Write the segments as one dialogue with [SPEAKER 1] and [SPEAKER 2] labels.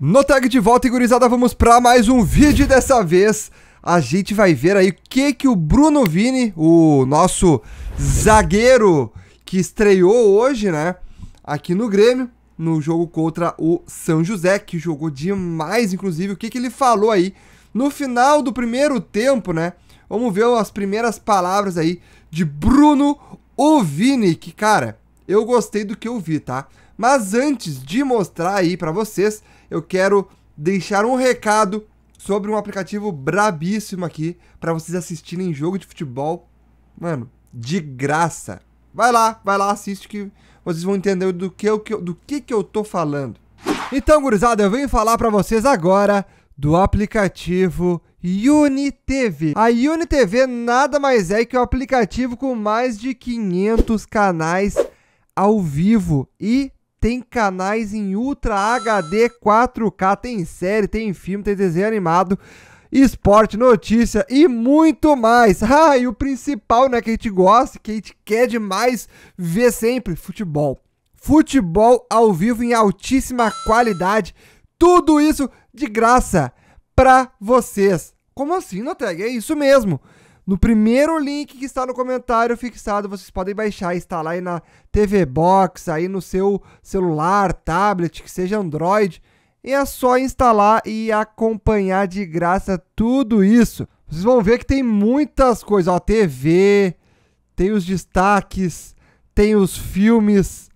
[SPEAKER 1] No tag de volta, gurizada, vamos para mais um vídeo dessa vez. A gente vai ver aí o que que o Bruno Vini, o nosso zagueiro que estreou hoje, né, aqui no Grêmio, no jogo contra o São José, que jogou demais, inclusive, o que que ele falou aí no final do primeiro tempo, né? Vamos ver as primeiras palavras aí de Bruno Ovini, que, cara, eu gostei do que eu vi, tá? Mas antes de mostrar aí para vocês, eu quero deixar um recado sobre um aplicativo brabíssimo aqui para vocês assistirem jogo de futebol, mano, de graça. Vai lá, vai lá, assiste que vocês vão entender do que eu, do que, que eu tô falando. Então, gurizada, eu venho falar para vocês agora do aplicativo UniTV. A UniTV nada mais é que um aplicativo com mais de 500 canais ao vivo e tem canais em Ultra HD 4K, tem série, tem filme, tem desenho animado, esporte, notícia e muito mais. Ah, e o principal, né, que a gente gosta, que a gente quer demais ver sempre, futebol. Futebol ao vivo em altíssima qualidade, tudo isso de graça para vocês. Como assim, Noteg? É isso mesmo. No primeiro link que está no comentário fixado, vocês podem baixar, instalar aí na TV Box, aí no seu celular, tablet, que seja Android. E é só instalar e acompanhar de graça tudo isso. Vocês vão ver que tem muitas coisas, ó, TV, tem os destaques, tem os filmes,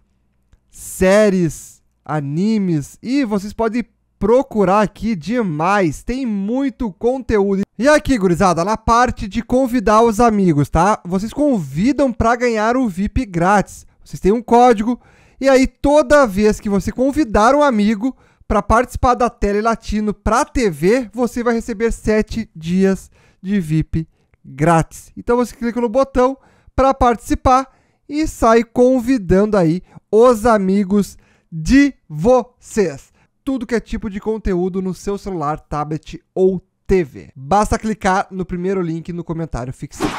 [SPEAKER 1] séries, animes e vocês podem procurar aqui demais, tem muito conteúdo. E aqui, gurizada, na parte de convidar os amigos, tá? Vocês convidam para ganhar o VIP grátis. Vocês têm um código e aí toda vez que você convidar um amigo para participar da Tele Latino para TV, você vai receber 7 dias de VIP grátis. Então você clica no botão para participar e sai convidando aí os amigos de vocês tudo que é tipo de conteúdo no seu celular, tablet ou TV. Basta clicar no primeiro link no comentário fixado.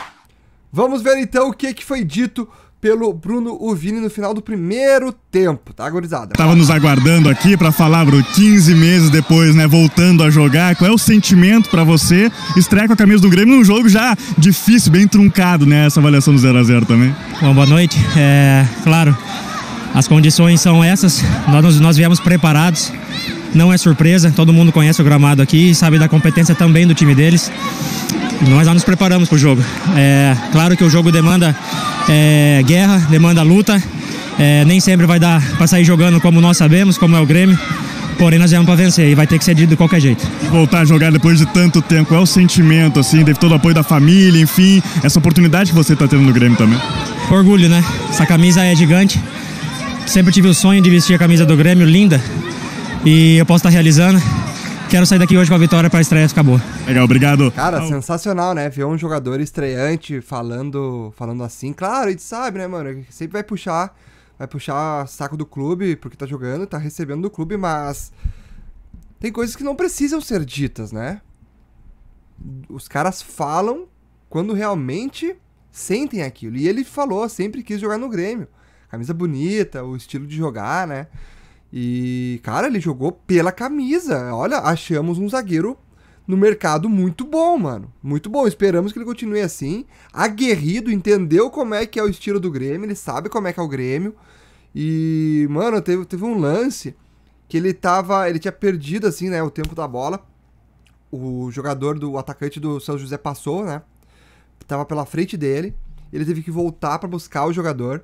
[SPEAKER 1] Vamos ver então o que, que foi dito pelo Bruno Uvini no final do primeiro tempo, tá, gurizada? Tava nos aguardando aqui para falar, Bruno, 15 meses depois, né, voltando a jogar. Qual é o sentimento para você estrear com a camisa do Grêmio num jogo já difícil, bem truncado, né? Essa avaliação do 0x0 também. Bom, boa noite. É, claro, as condições são essas. Nós, nós viemos preparados. Não é surpresa, todo mundo conhece o gramado aqui e sabe da competência também do time deles. Nós já nos preparamos para o jogo. É, claro que o jogo demanda é, guerra, demanda luta. É, nem sempre vai dar para sair jogando como nós sabemos, como é o Grêmio. Porém, nós viemos para vencer e vai ter que ser dito de qualquer jeito. Voltar a jogar depois de tanto tempo, qual é o sentimento, assim? Teve todo o apoio da família, enfim, essa oportunidade que você está tendo no Grêmio também. Orgulho, né? Essa camisa é gigante. Sempre tive o sonho de vestir a camisa do Grêmio, linda e eu posso estar tá realizando. Quero sair daqui hoje com a vitória para a estreia ficar boa. Legal, obrigado. Cara, Au. sensacional, né? Ver um jogador estreante falando, falando assim. Claro, a gente sabe, né, mano? sempre vai puxar, vai puxar saco do clube, porque tá jogando, tá recebendo do clube, mas tem coisas que não precisam ser ditas, né? Os caras falam quando realmente sentem aquilo. E ele falou, sempre quis jogar no Grêmio. Camisa bonita, o estilo de jogar, né? E, cara, ele jogou pela camisa. Olha, achamos um zagueiro no mercado muito bom, mano. Muito bom. Esperamos que ele continue assim. Aguerrido, entendeu como é que é o estilo do Grêmio, ele sabe como é que é o Grêmio. E, mano, teve, teve um lance que ele tava. Ele tinha perdido, assim, né, o tempo da bola. O jogador do o atacante do São José passou, né? Tava pela frente dele. Ele teve que voltar para buscar o jogador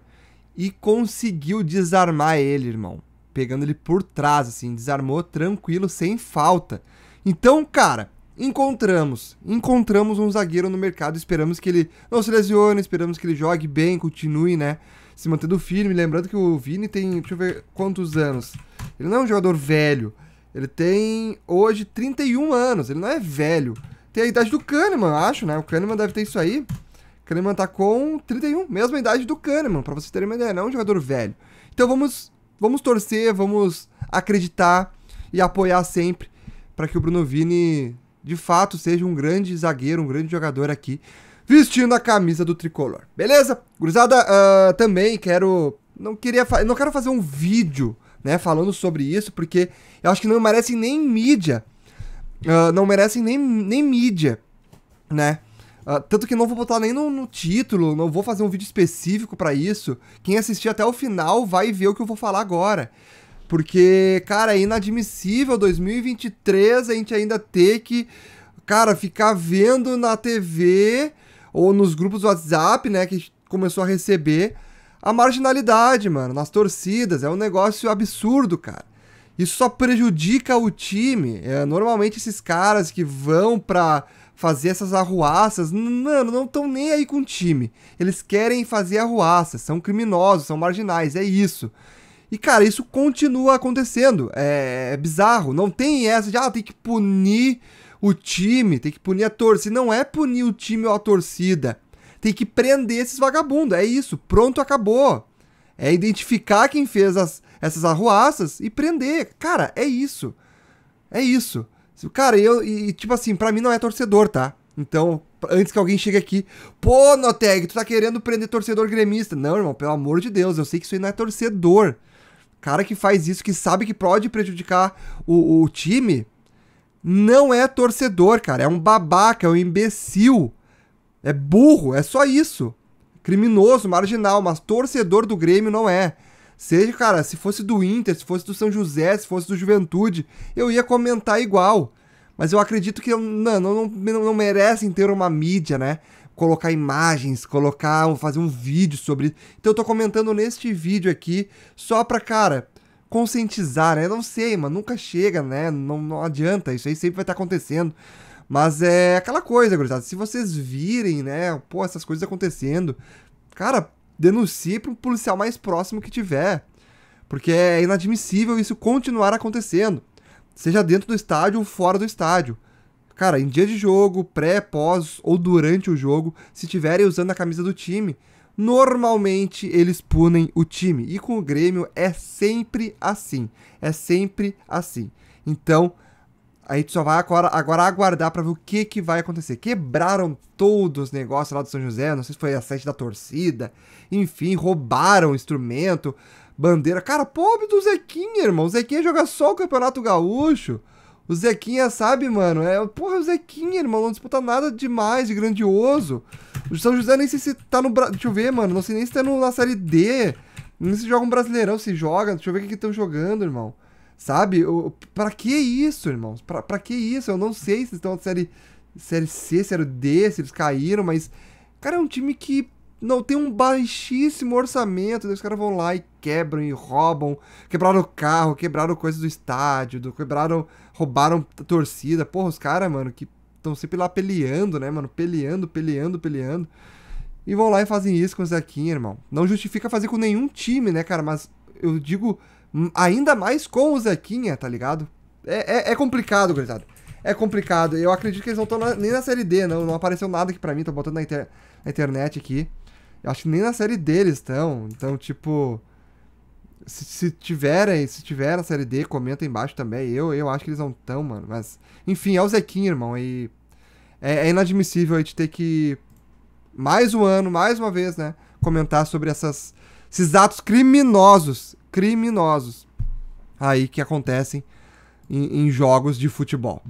[SPEAKER 1] e conseguiu desarmar ele, irmão pegando ele por trás, assim, desarmou tranquilo, sem falta. Então, cara, encontramos, encontramos um zagueiro no mercado, esperamos que ele não se lesione, esperamos que ele jogue bem, continue, né, se mantendo firme, lembrando que o Vini tem, deixa eu ver quantos anos, ele não é um jogador velho, ele tem hoje 31 anos, ele não é velho, tem a idade do Kahneman, acho, né, o Kahneman deve ter isso aí, o Kahneman tá com 31, mesma idade do Kahneman, pra vocês terem uma ideia, não é um jogador velho. Então vamos vamos torcer, vamos acreditar e apoiar sempre para que o Bruno Vini de fato seja um grande zagueiro, um grande jogador aqui, vestindo a camisa do tricolor. Beleza? Gurizada, uh, também quero não queria não quero fazer um vídeo, né, falando sobre isso, porque eu acho que não merecem nem mídia. Uh, não merecem nem, nem mídia, né? Ah, tanto que não vou botar nem no, no, título, não vou fazer um vídeo específico para isso. Quem assistir até o final vai ver o que eu vou falar agora. Porque, cara, é inadmissível 2023 a gente ainda ter que, cara, ficar vendo na TV ou nos grupos do WhatsApp, né, que a gente começou a receber a marginalidade, mano, nas torcidas. É um negócio absurdo, cara. Isso só prejudica o time. É, normalmente esses caras que vão pra fazer essas arruaças. Mano, não estão nem aí com o time. Eles querem fazer arruaças, são criminosos, são marginais, é isso. E, cara, isso continua acontecendo. É, é bizarro. Não tem essa de, ah, tem que punir o time, tem que punir a torcida. Não é punir o time ou a torcida. Tem que prender esses vagabundos. É isso. Pronto, acabou. É identificar quem fez as, essas arruaças e prender. Cara, é isso. É isso. Cara, eu, e tipo assim, pra mim não é torcedor, tá? Então, antes que alguém chegue aqui, pô, Noteg, tu tá querendo prender torcedor gremista. Não, irmão, pelo amor de Deus, eu sei que isso aí não é torcedor. Cara que faz isso, que sabe que pode prejudicar o, o time, não é torcedor, cara. É um babaca, é um imbecil. É burro, é só isso. Criminoso, marginal, mas torcedor do Grêmio não é. Seja, cara, se fosse do Inter, se fosse do São José, se fosse do Juventude, eu ia comentar igual. Mas eu acredito que não, não, não, não merecem ter uma mídia, né? Colocar imagens, colocar, fazer um vídeo sobre. Então eu tô comentando neste vídeo aqui só pra, cara, conscientizar, né? Eu não sei, mano, nunca chega, né? Não, não adianta, isso aí sempre vai estar tá acontecendo. Mas é aquela coisa, gurizada, se vocês virem, né, pô, essas coisas acontecendo, cara, denuncie para um policial mais próximo que tiver. Porque é inadmissível isso continuar acontecendo, seja dentro do estádio ou fora do estádio. Cara, em dia de jogo, pré, pós ou durante o jogo, se tiverem usando a camisa do time, normalmente eles punem o time. E com o Grêmio é sempre assim. É sempre assim. Então, Aí gente só vai agora, agora aguardar para ver o que, que vai acontecer. Quebraram todos os negócios lá do São José, não sei se foi a sede da torcida. Enfim, roubaram instrumento, bandeira. Cara, pobre do Zequinha, irmão. O Zequinha joga só o Campeonato Gaúcho. O Zequinha, sabe, mano? É, porra, o Zequinha, irmão, não disputa nada demais, de grandioso. O São José nem sei se tá no. Deixa eu ver, mano. Não sei nem se tá no, na série D. Nem se joga um brasileirão, se joga. Deixa eu ver o que estão jogando, irmão. Sabe? Para que isso, irmãos? Para que isso? Eu não sei se estão na série, série C, série D, se eles caíram, mas. Cara, é um time que não tem um baixíssimo orçamento. Os caras vão lá e quebram e roubam. Quebraram o carro, quebraram coisas do estádio, do, quebraram, roubaram a torcida. Porra, os caras, mano, que estão sempre lá peleando, né, mano? Peleando, peleando, peleando. E vão lá e fazem isso com o Zequinha, irmão. Não justifica fazer com nenhum time, né, cara? Mas eu digo Ainda mais com o Zequinha, tá ligado? É, é, é complicado, gurizada. É complicado. Eu acredito que eles não estão nem na série D, não. Né? Não apareceu nada aqui pra mim, tô botando na, inter, na internet aqui. Eu acho que nem na série D eles estão. Então, tipo. Se, se tiverem, se tiver na série D, comenta embaixo também. Eu, eu acho que eles não estão, mano. Mas. Enfim, é o Zequinha, irmão. E. É, é inadmissível a gente ter que. Mais um ano, mais uma vez, né? Comentar sobre essas, esses atos criminosos criminosos aí que acontecem em, em jogos de futebol.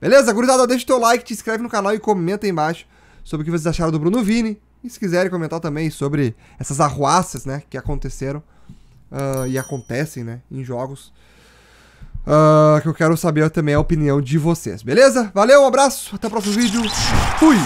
[SPEAKER 1] Beleza? Gurizada, deixa o teu like, te inscreve no canal e comenta aí embaixo sobre o que vocês acharam do Bruno Vini. E se quiserem comentar também sobre essas arruaças, né, que aconteceram uh, e acontecem, né, em jogos. Uh, que eu quero saber também a opinião de vocês, beleza? Valeu, um abraço, até o próximo vídeo. Fui!